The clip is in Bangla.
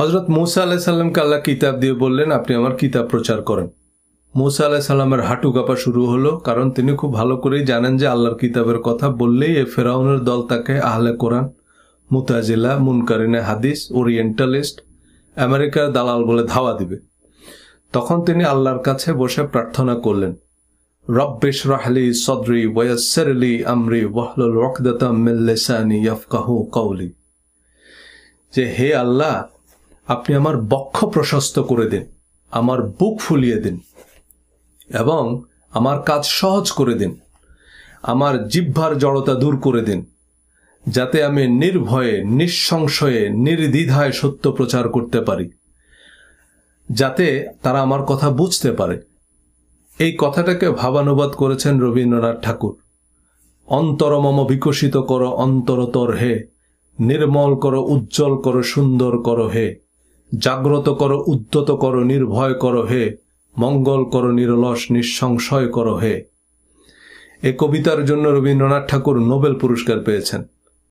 হজরত মৌসা আলাহ সাল্লামকে আল্লাহ কিতাব দিয়ে বললেন আপনি আমার কিতাব প্রচার করেন মৌসা আলাহ সাল্লামের হাঁটু কাঁপা শুরু হলো কারণ তিনি খুব ভালো করেই জানেন যে আল্লাহর কিতাবের কথা বললেই এ ফেরাউনের দল তাকে আহলে কোরআন মুতাজিলা মুনকারিনে হাদিস ওরিয়েন্টালিস্ট আমেরিকার দালাল বলে ধাওয়া দিবে তখন তিনি আল্লাহর কাছে বসে প্রার্থনা করলেন রব্বেশ রাহলি সদরি ওয়াসেরলি আমরি ওয়াহলুল রকদাতাম মিল্লেসানি ইয়াফকাহু কৌলি যে হে আল্লাহ আপনি আমার বক্ষ প্রশস্ত করে দিন আমার বুক ফুলিয়ে দিন এবং আমার কাজ সহজ করে দিন আমার জিহ্বার জড়তা দূর করে দিন যাতে আমি নির্ভয়ে নিঃসংশয়ে নির্দ্বিধায় সত্য প্রচার করতে পারি যাতে তারা আমার কথা বুঝতে পারে এই কথাটাকে ভাবানুবাদ করেছেন রবীন্দ্রনাথ ঠাকুর অন্তরমম বিকশিত কর অন্তরতর হে নির্মল কর উজ্জ্বল কর সুন্দর কর হে জাগ্রত করো উদ্যত করো নির্ভয় করো হে মঙ্গল করো নিরলস নিঃসংশয় করো হে এ কবিতার জন্য রবীন্দ্রনাথ ঠাকুর নোবেল পুরস্কার পেয়েছেন